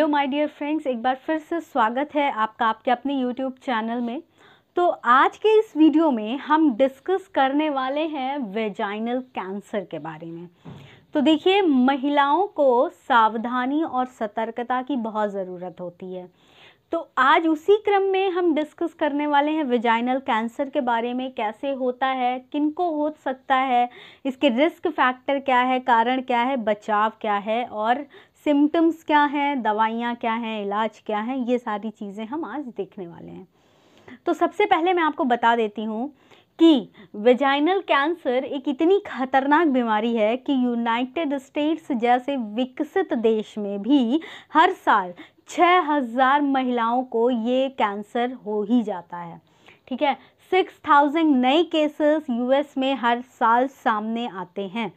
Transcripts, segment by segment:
hello my dear friends एक बार फिर से स्वागत है आपका आपके अपने यूट्यूब चैनल में तो आज के इस वीडियो में हम डिस्कस करने वाले हैं वेजाइनल कैंसर के बारे में तो देखिए महिलाओं को सावधानी और सतर्कता की बहुत ज़रूरत होती है तो आज उसी क्रम में हम डिस्कस करने वाले हैं वेजाइनल कैंसर के बारे में कैसे होता है किनको हो सकता है इसके रिस्क फैक्टर क्या है कारण क्या है बचाव क्या है और सिम्टम्स क्या हैं दवाइयाँ क्या हैं इलाज क्या है ये सारी चीज़ें हम आज देखने वाले हैं तो सबसे पहले मैं आपको बता देती हूँ कि वेजाइनल कैंसर एक इतनी खतरनाक बीमारी है कि यूनाइटेड स्टेट्स जैसे विकसित देश में भी हर साल 6000 महिलाओं को ये कैंसर हो ही जाता है ठीक है 6,000 नए केसेस यूएस में हर साल सामने आते हैं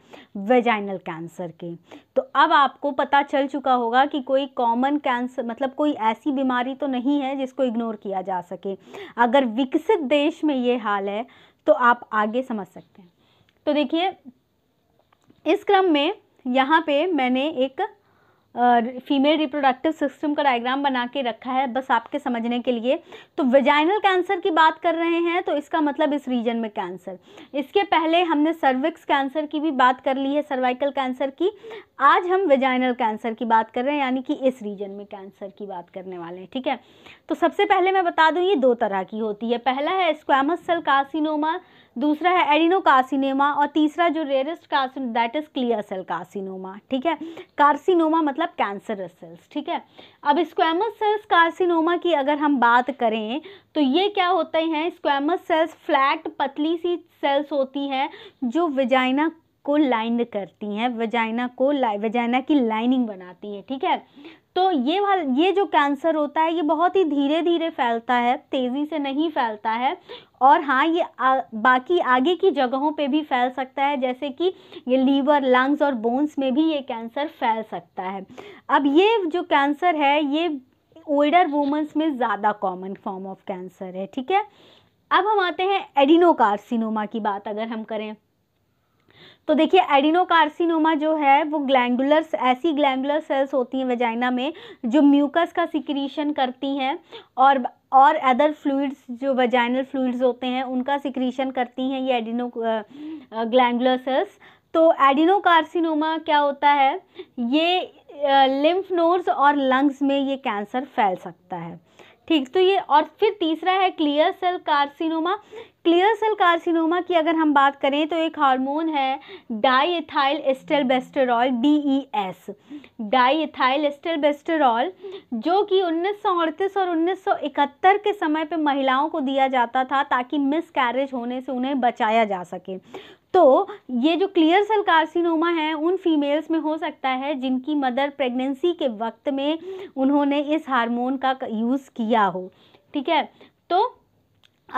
वेजाइनल कैंसर के तो अब आपको पता चल चुका होगा कि कोई कॉमन कैंसर मतलब कोई ऐसी बीमारी तो नहीं है जिसको इग्नोर किया जा सके अगर विकसित देश में ये हाल है तो आप आगे समझ सकते हैं तो देखिए इस क्रम में यहाँ पे मैंने एक फीमेल रिप्रोडक्टिव सिस्टम का डायग्राम बना के रखा है बस आपके समझने के लिए तो वेजाइनल कैंसर की बात कर रहे हैं तो इसका मतलब इस रीजन में कैंसर इसके पहले हमने सर्विक्स कैंसर की भी बात कर ली है सर्वाइकल कैंसर की आज हम वेजाइनल कैंसर की बात कर रहे हैं यानी कि इस रीजन में कैंसर की बात करने वाले हैं ठीक है तो सबसे पहले मैं बता दूँ ये दो तरह की होती है पहला है स्क्वामस सेल कासिनोमा दूसरा है एडिनोकार्सिनेमा और तीसरा जो रेयरेस्ट कार्सिन that is clear cell carcinoma ठीक है कार्सिनोमा मतलब कैंसर सेल्स ठीक है अब स्क्वेमस सेल्स कार्सिनोमा की अगर हम बात करें तो ये क्या होते हैं स्क्वेमस सेल्स फ्लैट पतली सी सेल्स होती हैं जो विजाइना को लाइन करती हैं वजाइना को लाइन वजाइना की लाइनिंग बनाती है ठीक है तो ये वाला ये जो कैंसर होता है ये बहुत ही धीरे धीरे फैलता है तेज़ी से नहीं फैलता है और हाँ ये आ, बाकी आगे की जगहों पे भी फैल सकता है जैसे कि ये लीवर लंग्स और बोन्स में भी ये कैंसर फैल सकता है अब ये जो कैंसर है ये ओल्डर वूमन्स में ज़्यादा कॉमन फॉर्म ऑफ कैंसर है ठीक है अब हम आते हैं एडिनोकारसिनोमा की बात अगर हम करें तो देखिए एडिनोकार्सिनोमा जो है वो ग्लैंडुलर ऐसी ग्लैंडुलर सेल्स होती हैं वेजाइना में जो म्यूकस का सिक्रीशन करती हैं और और अदर फ्लूइड्स जो वजाइनल फ्लूइड्स होते हैं उनका सिक्रीशन करती हैं ये एडिनो ग्लैंडुलर सेल्स तो एडिनोकार्सिनोमा क्या होता है ये लिम्फ नोड्स और लंग्स में ये कैंसर फैल सकता है ठीक तो ये और फिर तीसरा है clear cell carcinoma clear cell carcinoma की अगर हम बात करें तो एक हार्मोन है डाईथाइल एस्टेलबेस्टेरॉल एस डाईथाइल एस्टेलबेस्टेरॉल जो कि उन्नीस और 1971 के समय पे महिलाओं को दिया जाता था ताकि मिस कैरेज होने से उन्हें बचाया जा सके तो ये जो क्लियर सेल कार्सिनोमा है उन फीमेल्स में हो सकता है जिनकी मदर प्रेगनेंसी के वक्त में उन्होंने इस हार्मोन का यूज़ किया हो ठीक है तो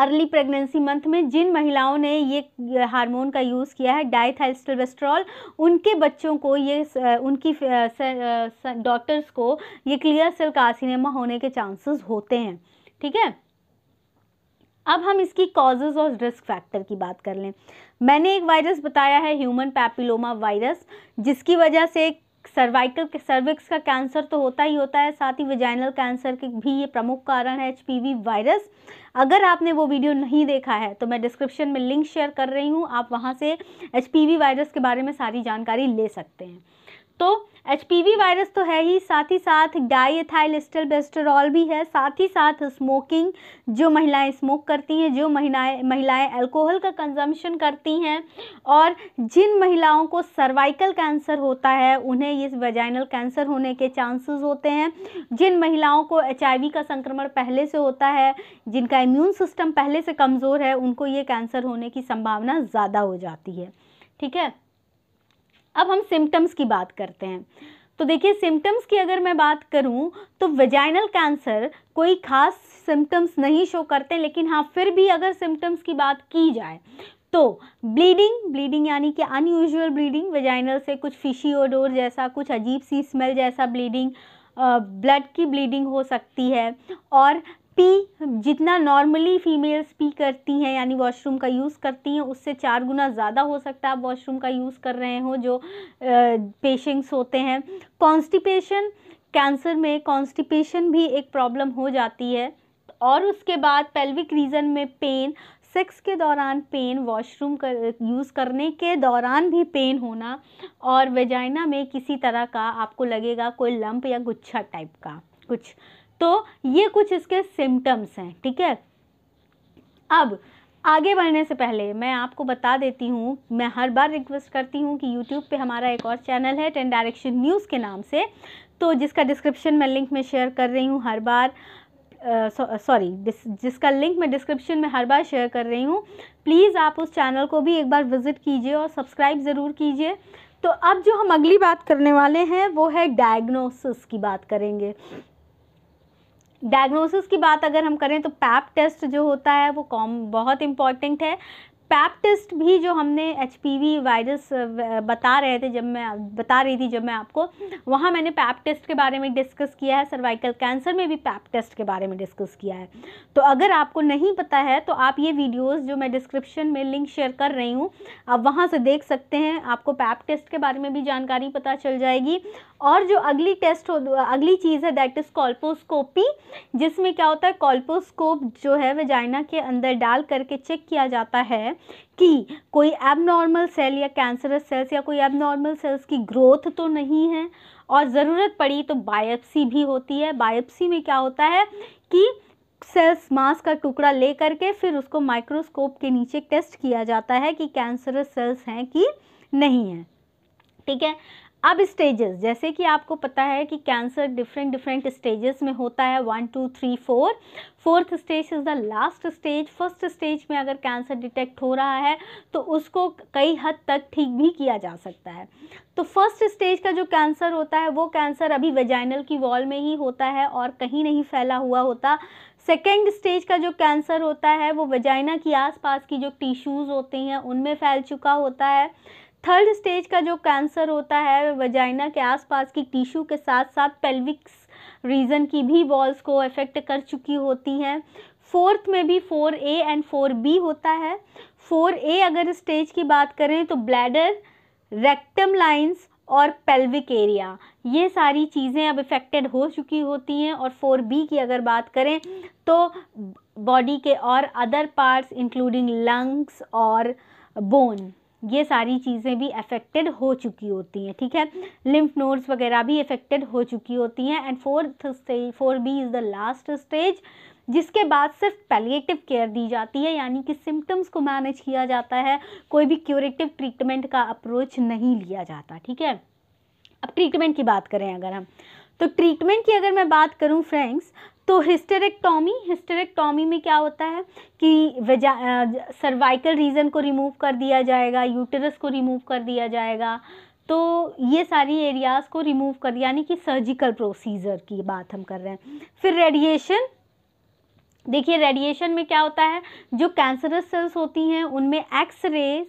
अर्ली प्रेगनेंसी मंथ में जिन महिलाओं ने ये हार्मोन का यूज़ किया है डाइथाइस्टलवेस्ट्रॉल उनके बच्चों को ये उनकी डॉक्टर्स को ये क्लियर सेल कार्सिनेमा होने के चांसेस होते हैं ठीक है अब हम इसकी कॉजेज़ और रिस्क फैक्टर की बात कर लें मैंने एक वायरस बताया है ह्यूमन पैपिलोमा वायरस जिसकी वजह से सर्वाइकल के सर्विक्स का कैंसर तो होता ही होता है साथ ही विजाइनल कैंसर के भी ये प्रमुख कारण है एच वायरस अगर आपने वो वीडियो नहीं देखा है तो मैं डिस्क्रिप्शन में लिंक शेयर कर रही हूँ आप वहाँ से एच वायरस के बारे में सारी जानकारी ले सकते हैं तो एच वायरस तो है ही साथ ही साथ डाईथाइल बेस्टरॉल भी है साथ ही साथ स्मोकिंग जो महिलाएं स्मोक करती हैं जो महिलाएं महिलाएं अल्कोहल का कंजम्पशन करती हैं और जिन महिलाओं को सर्वाइकल कैंसर होता है उन्हें ये वेजाइनल कैंसर होने के चांसेस होते हैं जिन महिलाओं को एच का संक्रमण पहले से होता है जिनका इम्यून सिस्टम पहले से कमज़ोर है उनको ये कैंसर होने की संभावना ज़्यादा हो जाती है ठीक है अब हम सिम्टम्स की बात करते हैं तो देखिए सिम्टम्स की अगर मैं बात करूं तो वेजाइनल कैंसर कोई खास सिम्टम्स नहीं शो करते लेकिन हाँ फिर भी अगर सिम्टम्स की बात की जाए तो ब्लीडिंग ब्लीडिंग यानी कि अनयूजुअल ब्लीडिंग वेजाइनल से कुछ फिशी ओडोर जैसा कुछ अजीब सी स्मेल जैसा ब्लीडिंग ब्लड की ब्लीडिंग हो सकती है और पी जितना नॉर्मली फीमेल्स पी करती हैं यानी वॉशरूम का यूज़ करती हैं उससे चार गुना ज़्यादा हो सकता है आप वॉशरूम का यूज़ कर रहे हो जो पेशेंट्स होते हैं कॉन्स्टिपेशन कैंसर में कॉन्स्टिपेशन भी एक प्रॉब्लम हो जाती है और उसके बाद पेल्विक रीजन में पेन सेक्स के दौरान पेन वॉशरूम कर यूज़ करने के दौरान भी पेन होना और वेजाइना में किसी तरह का आपको लगेगा कोई लंप या गुच्छा टाइप का कुछ तो ये कुछ इसके सिम्टम्स हैं ठीक है अब आगे बढ़ने से पहले मैं आपको बता देती हूँ मैं हर बार रिक्वेस्ट करती हूँ कि यूट्यूब पे हमारा एक और चैनल है टेन डायरेक्शन न्यूज़ के नाम से तो जिसका डिस्क्रिप्शन मैं लिंक में शेयर कर रही हूँ हर बार सॉरी जिसका लिंक मैं डिस्क्रिप्शन में हर बार शेयर कर रही हूँ प्लीज़ आप उस चैनल को भी एक बार विज़िट कीजिए और सब्सक्राइब ज़रूर कीजिए तो अब जो हम अगली बात करने वाले हैं वो है डायग्नोसिस की बात करेंगे डायग्नोसिस की बात अगर हम करें तो पैप टेस्ट जो होता है वो कॉम बहुत इम्पॉर्टेंट है पैप टेस्ट भी जो हमने एच वायरस बता रहे थे जब मैं बता रही थी जब मैं आपको वहाँ मैंने पैप टेस्ट के बारे में डिस्कस किया है सर्वाइकल कैंसर में भी पैप टेस्ट के बारे में डिस्कस किया है तो अगर आपको नहीं पता है तो आप ये वीडियोस जो मैं डिस्क्रिप्शन में लिंक शेयर कर रही हूँ आप वहाँ से देख सकते हैं आपको पैप टेस्ट के बारे में भी जानकारी पता चल जाएगी और जो अगली टेस्ट हो अगली चीज़ है दैट इज़ कॉल्पोस्कोपी जिसमें क्या होता है कॉल्पोस्कोप जो है वेजाइना के अंदर डाल करके चेक किया जाता है कि कोई एबनॉर्मल सेल या कैंसरस सेल्स या कोई एबनॉर्मल सेल्स की ग्रोथ तो नहीं है और ज़रूरत पड़ी तो बायोप्सी भी होती है बायोप्सी में क्या होता है कि सेल्स मास का टुकड़ा ले करके फिर उसको माइक्रोस्कोप के नीचे टेस्ट किया जाता है कि कैंसरस सेल्स हैं कि नहीं है ठीक है अब स्टेजेस जैसे कि आपको पता है कि कैंसर डिफरेंट डिफरेंट स्टेजेस में होता है one two three four fourth stage is the last stage first stage में अगर कैंसर डिटेक्ट हो रहा है तो उसको कई हद तक ठीक भी किया जा सकता है तो फर्स्ट स्टेज का जो कैंसर होता है वो कैंसर अभी वेजाइनल की वॉल में ही होता है और कहीं नहीं फैला हुआ होता सेकेंड स्टेज का जो कैंसर होता है वो वेजाइना की आसपास की जो टिश्यूज़ होते हैं उनमें फैल चुका होता है थर्ड स्टेज का जो कैंसर होता है वजाइना के आसपास की टिश्यू के साथ साथ पेल्विक्स रीजन की भी वॉल्स को अफेक्ट कर चुकी होती हैं फोर्थ में भी four A and four B होता है फोर ए अगर स्टेज की बात करें तो ब्लैडर रेक्टम लाइंस और पेल्विक एरिया ये सारी चीज़ें अब इफ़ेक्टेड हो चुकी होती हैं और फोर बी की अगर बात करें तो बॉडी के और अदर पार्ट्स इंक्लूडिंग लंग्स और बोन ये सारी चीज़ें भी अफेक्टेड हो चुकी होती हैं ठीक है लिम्फ नोड्स वगैरह भी अफेक्टेड हो चुकी होती हैं and fourth stage four B is the last stage जिसके बाद सिर्फ पैलिएटिव केयर दी जाती है यानी कि सिम्टम्स को मैनेज किया जाता है कोई भी क्यूरेटिव ट्रीटमेंट का अप्रोच नहीं लिया जाता ठीक है अब ट्रीटमेंट की बात करें अगर हम तो ट्रीटमेंट की अगर मैं बात करूं फ्रेंड्स तो हिस्टेरेक्टॉमी हिस्टेरेक्टॉमी में क्या होता है कि सर्वाइकल रीजन को रिमूव कर दिया जाएगा यूटेरस को रिमूव कर दिया जाएगा तो ये सारी एरियाज़ को रिमूव कर यानी कि सर्जिकल प्रोसीजर की बात हम कर रहे हैं फिर रेडिएशन देखिए रेडिएशन में क्या होता है जो कैंसरस सेल्स होती हैं उनमें एक्स रेज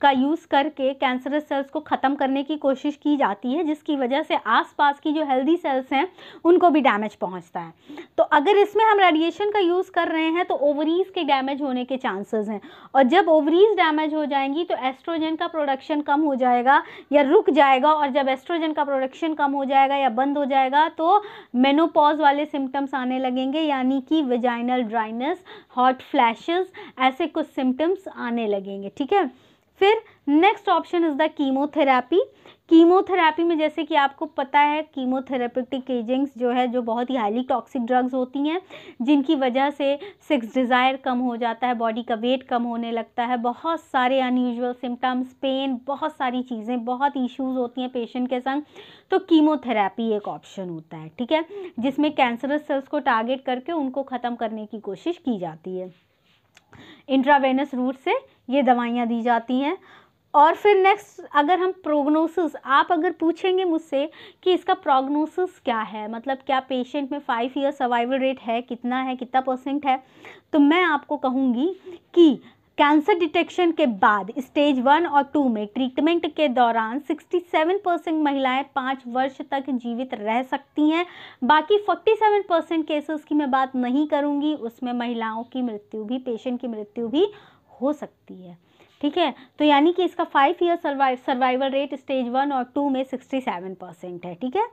का यूज़ करके कैंसरस सेल्स को ख़त्म करने की कोशिश की जाती है जिसकी वजह से आसपास की जो हेल्दी सेल्स हैं उनको भी डैमेज पहुंचता है तो अगर इसमें हम रेडिएशन का यूज़ कर रहे हैं तो ओवरीज़ के डैमेज होने के चांसेस हैं और जब ओवरीज़ डैमेज हो जाएंगी तो एस्ट्रोजन का प्रोडक्शन कम हो जाएगा या रुक जाएगा और जब एस्ट्रोजन का प्रोडक्शन कम हो जाएगा या बंद हो जाएगा तो मेनोपॉज वाले सिम्टम्स आने लगेंगे यानी कि वेजाइनल ड्राइनेस हॉट फ्लैशेज ऐसे कुछ सिम्टम्स आने लगेंगे ठीक है फिर next option is the chemotherapy chemotherapy में जैसे कि आपको पता है कीमोथेरापेटिक एजेंट्स जो है जो बहुत ही हाईली टॉक्सिक ड्रग्स होती हैं जिनकी वजह से सेक्स डिज़ायर कम हो जाता है बॉडी का वेट कम होने लगता है बहुत सारे अनयूजल सिम्टम्स पेन बहुत सारी चीज़ें बहुत इश्यूज होती हैं पेशेंट के संग तो कीमोथेरापी एक ऑप्शन होता है ठीक है जिसमें कैंसरस सेल्स को टारगेट करके उनको ख़त्म करने की कोशिश की जाती है इंट्रावेनस रूट से ये दवाइयाँ दी जाती हैं और फिर नेक्स्ट अगर हम प्रोग्नोसिस आप अगर पूछेंगे मुझसे कि इसका प्रोग्नोसिस क्या है मतलब क्या पेशेंट में फाइव ईयर सर्वाइवल रेट है कितना है कितना परसेंट है तो मैं आपको कहूँगी कि कैंसर डिटेक्शन के बाद स्टेज वन और टू में ट्रीटमेंट के दौरान 67 परसेंट महिलाएँ पाँच वर्ष तक जीवित रह सकती हैं बाकी 47 परसेंट केसेस की मैं बात नहीं करूँगी उसमें महिलाओं की मृत्यु भी पेशेंट की मृत्यु भी हो सकती है ठीक है तो यानी कि इसका five year survive survival rate stage one और टू में सिक्सटी सेवन परसेंट है ठीक है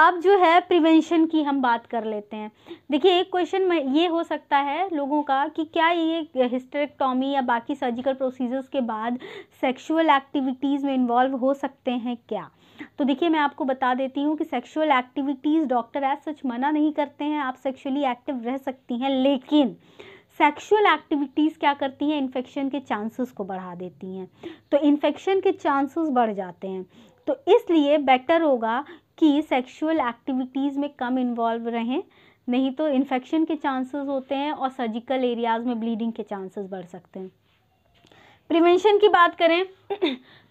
अब जो है प्रिवेंशन की हम बात कर लेते हैं देखिए एक क्वेश्चन में ये हो सकता है लोगों का कि क्या ये हिस्टेक्टॉमी या बाकी सर्जिकल प्रोसीजर्स के बाद सेक्शुअल एक्टिविटीज़ में इन्वॉल्व हो सकते हैं क्या तो देखिए मैं आपको बता देती हूँ कि sexual activities doctor as such मना नहीं करते हैं आप सेक्शुअली एक्टिव रह सकती हैं लेकिन सेक्सुअल एक्टिविटीज़ क्या करती हैं इन्फेक्शन के चांसेस को बढ़ा देती हैं तो इन्फेक्शन के चांसेस बढ़ जाते हैं तो इसलिए बेटर होगा कि सेक्सुअल एक्टिविटीज़ में कम इन्वॉल्व रहें नहीं तो इन्फेक्शन के चांसेस होते हैं और सर्जिकल एरियाज़ में ब्लीडिंग के चांसेस बढ़ सकते हैं प्रिवेंशन की बात करें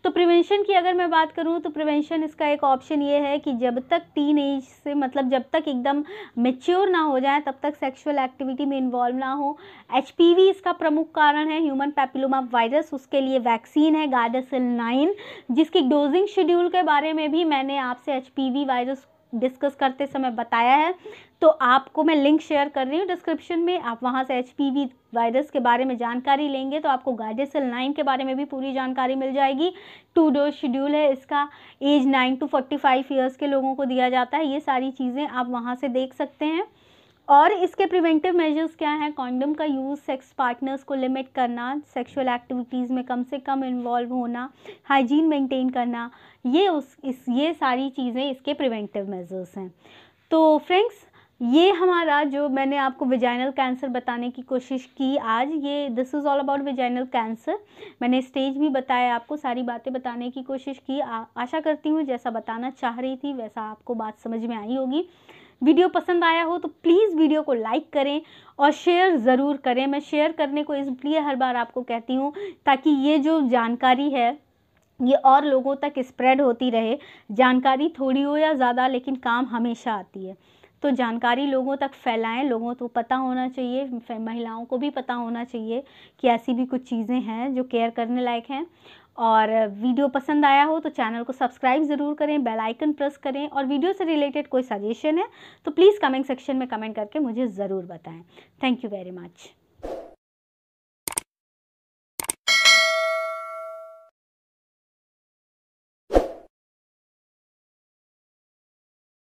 तो प्रिवेंशन की अगर मैं बात करूं तो प्रिवेंशन इसका एक ऑप्शन ये है कि जब तक टीन एज से मतलब जब तक एकदम मेच्योर ना हो जाए तब तक सेक्सुअल एक्टिविटी में इन्वॉल्व ना हो एच इसका प्रमुख कारण है ह्यूमन पैपिलोमा वायरस उसके लिए वैक्सीन है गार्डासिल नाइन जिसकी डोजिंग शेड्यूल के बारे में भी मैंने आपसे एच वायरस डिस्कस करते समय बताया है तो आपको मैं लिंक शेयर कर रही हूँ डिस्क्रिप्शन में आप वहाँ से एच वायरस के बारे में जानकारी लेंगे तो आपको गार्डेसल नाइन के बारे में भी पूरी जानकारी मिल जाएगी टू डोज शेड्यूल है इसका age nine to forty five years के लोगों को दिया जाता है ये सारी चीज़ें आप वहाँ से देख सकते हैं और इसके प्रिवेंटिव मेजर्स क्या हैं कॉन्डम का यूज़ सेक्स पार्टनर्स को लिमिट करना सेक्सुअल एक्टिविटीज़ में कम से कम इन्वॉल्व होना हाइजीन मेंटेन करना ये उस इस ये सारी चीज़ें इसके प्रिवेंटिव मेजर्स हैं तो फ्रेंड्स ये हमारा जो मैंने आपको विजाइनल कैंसर बताने की कोशिश की आज ये this is all about vaginal cancer मैंने स्टेज भी बताया आपको सारी बातें बताने की कोशिश की आ, आशा करती हूँ जैसा बताना चाह रही थी वैसा आपको बात समझ में आई होगी वीडियो पसंद आया हो तो प्लीज़ वीडियो को लाइक करें और शेयर ज़रूर करें मैं शेयर करने को इसलिए हर बार आपको कहती हूँ ताकि ये जो जानकारी है ये और लोगों तक स्प्रेड होती रहे जानकारी थोड़ी हो या ज़्यादा लेकिन काम हमेशा आती है तो जानकारी लोगों तक फैलाएं लोगों को पता होना चाहिए महिलाओं को भी पता होना चाहिए कि ऐसी भी कुछ चीज़ें हैं जो केयर करने लायक हैं और वीडियो पसंद आया हो तो चैनल को सब्सक्राइब ज़रूर करें बेल आइकन प्रेस करें और वीडियो से रिलेटेड कोई सजेशन है तो प्लीज़ कमेंट सेक्शन में कमेंट करके मुझे ज़रूर बताएं थैंक यू वेरी मच